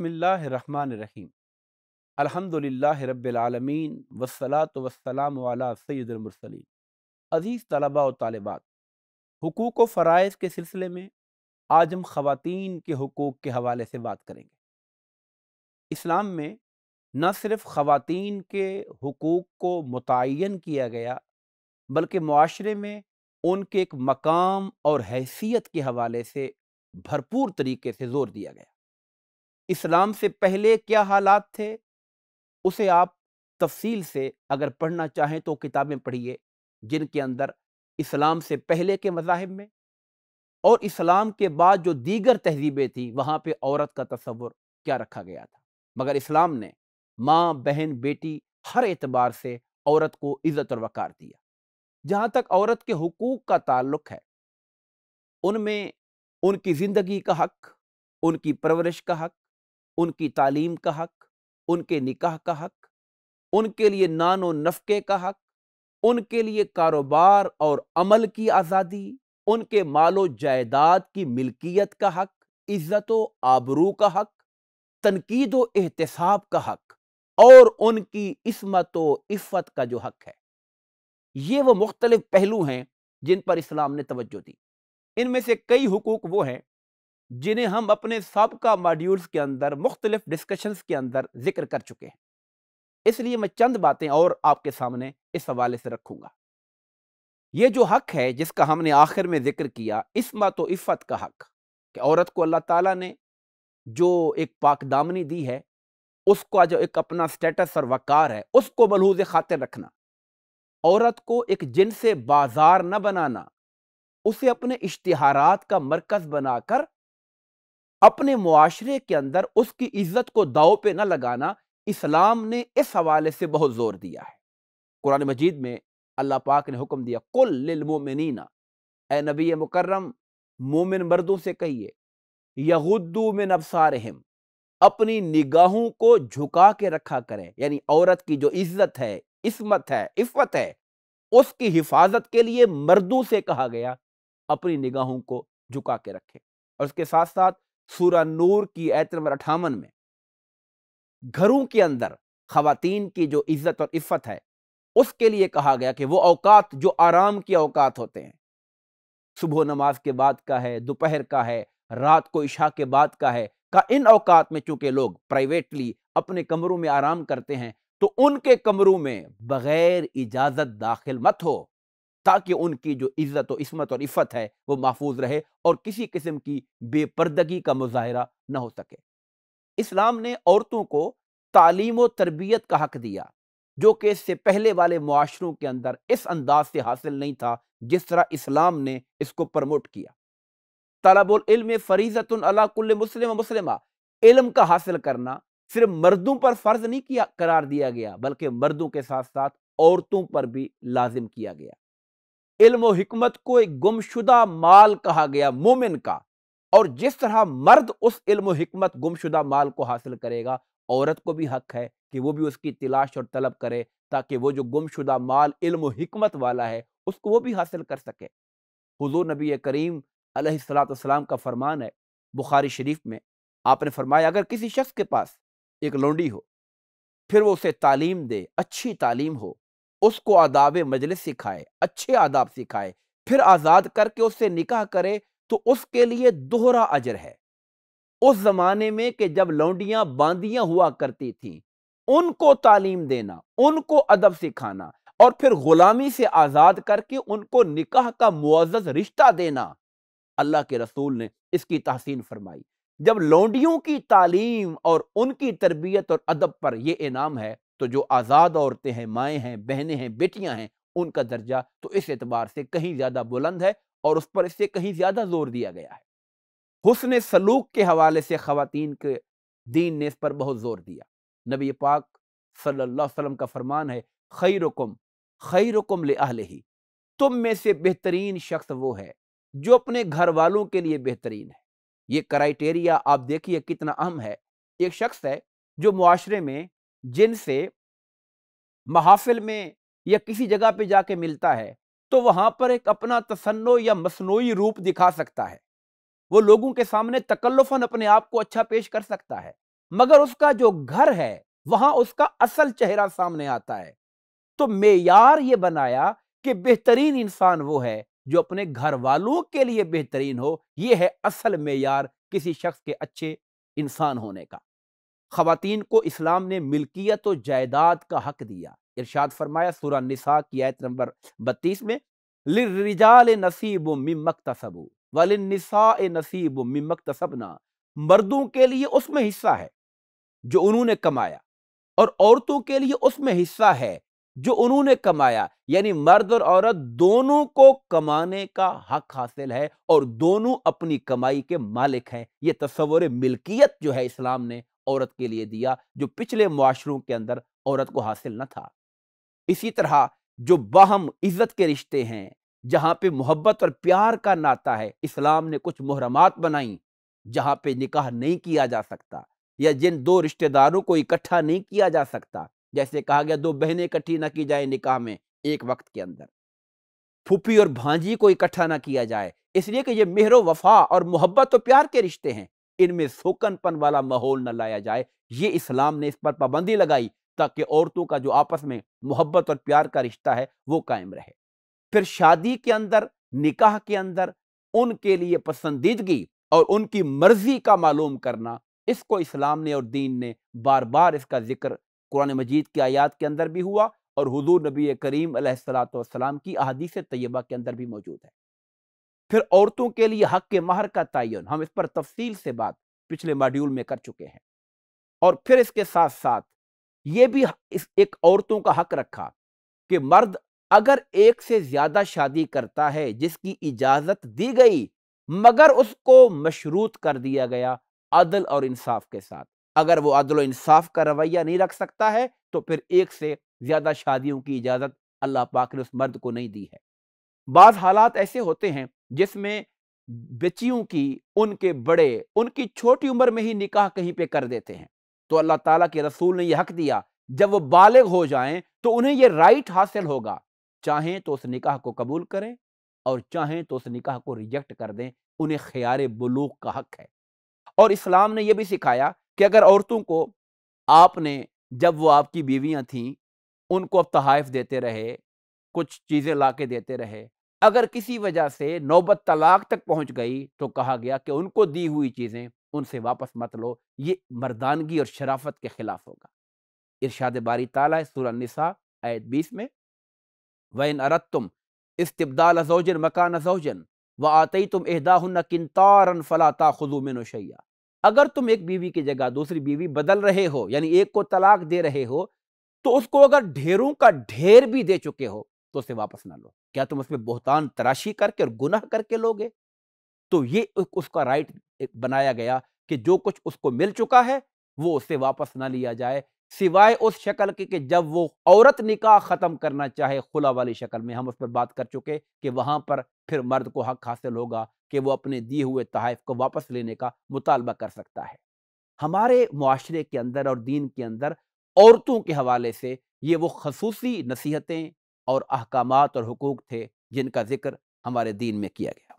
बसमीम् अलहमदिल्ला रबालमीन वसलात वसलाम सैदमरसलिन अज़ीज़ तलबा व तालबात हकूक़ व फ़रज़ के सिलसिले में आज हम ख़वातीन के हकूक़ के हवाले से बात करेंगे इस्लाम में न सिर्फ ख़वातीन के हकूक़ को मुतन किया गया बल्कि माशरे में उनके एक मकाम और हैसियत के हवाले से भरपूर तरीके से ज़ोर दिया गया इस्लाम से पहले क्या हालात थे उसे आप तफसील से अगर पढ़ना चाहें तो किताबें पढ़िए जिनके अंदर इस्लाम से पहले के मजाहब में और इस्लाम के बाद जो दीगर तहजीबें थी वहाँ पर औरत का तस्वुर क्या रखा गया था मगर इस्लाम ने माँ बहन बेटी हर एतबार से औरत को इज़्ज़त और वक़ार दिया जहाँ तक औरत के हकूक़ का ताल्लुक है उनमें उनकी ज़िंदगी का हक उनकी परवरिश का हक उनकी तालीम का हक उनके निकाह का हक उनके लिए नानो नफ़के का हक उनके लिए कारोबार और अमल की आज़ादी उनके मालो जायदाद की मिल्कियत का हक इज़्ज़त व आबरू का हक तनकीद व एहतसाब का हक और उनकी इसमत व इफ़त का जो हक है ये वो मुख्तलिफ पहलू हैं जिन पर इस्लाम ने तवज्जो दी इनमें से कई हकूक वो हैं जिन्हें हम अपने सबका मॉड्यूल्स के अंदर मुख्तलिफ डिस्कशंस के अंदर जिक्र कर चुके हैं इसलिए मैं चंद बातें और आपके सामने इस हवाले से रखूंगा ये जो हक है जिसका हमने आखिर में जिक्र किया इसमा तो इफ़त का हक कि औरत को अल्लाह ताला ने जो एक पाकदामनी दी है उसका जो एक अपना स्टेटस और वकार है उसको मलहूज खातिर रखना औरत को एक जिनसे बाजार न बनाना उसे अपने इश्तहारात का मरकज बनाकर अपने मुआशरे के अंदर उसकी इज्जत को दाव पे न लगाना इस्लाम ने इस हवाले से बहुत जोर दिया है कुरान मजीद में अल्लाह पाक ने हुक्म दिया कुल्लमोमिना ए नबी मुकर्रम मोमिन मर्दों से कहिए यहुद्दू में नबसारहम अपनी निगाहों को झुका के रखा करें यानी औरत की जो इज्जत है इसमत है इफ़त है उसकी हिफाजत के लिए मर्दों से कहा गया अपनी निगाहों को झुका के रखें और उसके साथ साथ सूरा नूर की आयत नंबर अठावन में घरों के अंदर खातन की जो इज्जत और इफ़्फ़त है उसके लिए कहा गया कि वो अवकात जो आराम के अवकात होते हैं सुबह नमाज के बाद का है दोपहर का है रात को इशा के बाद का है का इन अवकात में चूंकि लोग प्राइवेटली अपने कमरों में आराम करते हैं तो उनके कमरों में बगैर इजाजत दाखिल मत हो ताकि उनकी जो इज़्ज़त और इसमत और इफ़त है वो महफूज रहे और किसी किस्म की बेपर्दगी का मुजाहरा न हो सके इस्लाम ने औरतों को तालीम और तरबियत का हक दिया जो कि इससे पहले वाले मुआशरों के अंदर इस अंदाज से हासिल नहीं था जिस तरह इस्लाम ने इसको प्रमोट किया तलबुल फरीजत मुस्लिम मुस्लिम इलम का हासिल करना सिर्फ मर्दों पर फ़र्ज नहीं किया करार दिया गया बल्कि मर्दों के साथ साथ औरतों पर भी लाजिम किया गया इल्म हिकमत को एक गुमशुदा माल कहा गया मोमिन का और जिस तरह मर्द उस इल्म हिकमत गुमशुदा माल को हासिल करेगा औरत को भी हक है कि वो भी उसकी तलाश और तलब करे ताकि वो जो गुमशुदा माल इल्म हिकमत वाला है उसको वो भी हासिल कर सके हुजूर नबी करीम सलाम का फरमान है बुखारी शरीफ में आपने फरमाया अगर किसी शख्स के पास एक लौंडी हो फिर वो उसे तालीम दे अच्छी तालीम हो उसको आदाब मजलिस सिखाए अच्छे आदाब सिखाए फिर आज़ाद करके उससे निकाह करे तो उसके लिए दोहरा अजर है उस जमाने में कि जब लौंडियां बांदियां हुआ करती थीं उनको तालीम देना उनको अदब सिखाना और फिर गुलामी से आज़ाद करके उनको निकाह का मुआज़ रिश्ता देना अल्लाह के रसूल ने इसकी तहसीन फरमाई जब लौंडियों की तालीम और उनकी तरबियत और अदब पर यह इनाम है तो जो आज़ाद औरतें हैं माएँ हैं बहनें हैं बेटियाँ हैं उनका दर्जा तो इस एतबार से कहीं ज़्यादा बुलंद है और उस पर इससे कहीं ज़्यादा जोर दिया गया है हुसन सलूक के हवाले से ख़वातीन के दीन ने इस पर बहुत ज़ोर दिया नबी पाक सल्लल्लाहु अलैहि वसल्लम का फरमान है ख़ई खैरकुम ले आहले ही तुम में से बेहतरीन शख्स वो है जो अपने घर वालों के लिए बेहतरीन है ये क्राइटेरिया आप देखिए कितना अहम है एक शख्स है जो माशरे में जिनसे महाफिल में या किसी जगह पे जाके मिलता है तो वहां पर एक अपना तसन्नो या मसनोई रूप दिखा सकता है वो लोगों के सामने तकल्लफन अपने आप को अच्छा पेश कर सकता है मगर उसका जो घर है वहां उसका असल चेहरा सामने आता है तो मेयार ये बनाया कि बेहतरीन इंसान वो है जो अपने घर वालों के लिए बेहतरीन हो ये है असल मेयार किसी शख्स के अच्छे इंसान होने का ख़वान को इस्लाम ने मिल्कियत और जायदाद का हक दिया इरशाद फरमाया सूर नसा की आयत नंबर बत्तीस में लिजाल नसीब मिमक तसबू वलनसा नसीब मिमक तसबना मर्दों के लिए उसमें हिस्सा है जो उन्होंने कमाया और औरतों के लिए उसमें हिस्सा है जो उन्होंने कमाया यानी मर्द और औरत दोनों को कमाने का हक हासिल है और दोनों अपनी कमाई के मालिक हैं ये तस्वर मिल्कियत जो है इस्लाम ने औरत के लिए दिया जो पिछले मुआशरों के अंदर औरत को हासिल न था इसी तरह जो बहम इज्जत के रिश्ते हैं जहाँ पे मोहब्बत और प्यार का नाता है इस्लाम ने कुछ मुहरमात बनाई जहाँ पे निकाह नहीं किया जा सकता या जिन दो रिश्तेदारों को इकट्ठा नहीं किया जा सकता जैसे कहा गया दो बहनें इकट्ठी ना की जाए निकाह में एक वक्त के अंदर फूफी और भांजी को इकट्ठा ना किया जाए इसलिए कि ये मेहर वफा और मोहब्बत और प्यार के रिश्ते हैं इनमें सोकनपन वाला माहौल न लाया जाए ये इस्लाम ने इस पर पाबंदी लगाई ताकि औरतों का जो आपस में मोहब्बत और प्यार का रिश्ता है वो कायम रहे फिर शादी के अंदर निकाह के अंदर उनके लिए पसंदीदगी और उनकी मर्जी का मालूम करना इसको इस्लाम ने और दीन ने बार बार इसका जिक्र कुरान मजीद की आयात के अंदर भी हुआ और हजूर नबी करीम सलाम की अहदीस तैयबा के अंदर भी मौजूद है फिर औरतों के लिए हक के महर का तयन हम इस पर तफसील से बात पिछले मॉड्यूल में कर चुके हैं और फिर इसके साथ साथ ये भी इस एक औरतों का हक रखा कि मर्द अगर एक से ज्यादा शादी करता है जिसकी इजाजत दी गई मगर उसको मशरूत कर दिया गया अदल और इंसाफ के साथ अगर वो अदल और इंसाफ का रवैया नहीं रख सकता है तो फिर एक से ज्यादा शादियों की इजाजत अल्लाह पाक ने उस मर्द को नहीं दी है बाज हालात ऐसे होते हैं जिसमें बेचियों की उनके बड़े उनकी छोटी उम्र में ही निकाह कहीं पे कर देते हैं तो अल्लाह ताला के रसूल ने यह हक दिया जब वो बालिग हो जाएं तो उन्हें यह राइट हासिल होगा चाहें तो उस निकाह को कबूल करें और चाहें तो उस निकाह को रिजेक्ट कर दें उन्हें ख्यार बलूक का हक है और इस्लाम ने यह भी सिखाया कि अगर औरतों को आपने जब वो आपकी बीवियां थीं उनको अब तहाइफ देते रहे कुछ चीज़ें ला के देते रहे अगर किसी वजह से नौबत तलाक तक पहुंच गई तो कहा गया कि उनको दी हुई चीज़ें उनसे वापस मत लो ये मर्दानगी और शराफत के खिलाफ होगा इरशाद बारी ताला सूरनिसा आयत बीस में वैन अरत तुम इस्तबाल अजोजन मकान अजोजन व आतई तुम एहदाहन किन्तारन फलाता खुजुमिन शैया अगर तुम एक बीवी की जगह दूसरी बीवी बदल रहे हो यानी एक को तलाक दे रहे हो तो उसको अगर ढेरों का ढेर भी दे चुके हो तो उसे वापस ना लो क्या तुम उसमें बोहतान तराशी करके और गुनाह करके लोगे तो ये उसका राइट बनाया गया कि जो कुछ उसको मिल चुका है वो उसे वापस ना लिया जाए सिवाय उस शक्ल के कि जब वो औरत निकाह ख़त्म करना चाहे खुला वाली शक्ल में हम उस पर बात कर चुके कि वहां पर फिर मर्द को हक हासिल होगा कि वो अपने दिए हुए तहफ़ को वापस लेने का मुतालबा कर सकता है हमारे माशरे के अंदर और दीन के अंदर औरतों के हवाले से ये वो खसूसी नसीहतें और अहकाम और हकूक़ थे जिनका ज़िक्र हमारे दीन में किया गया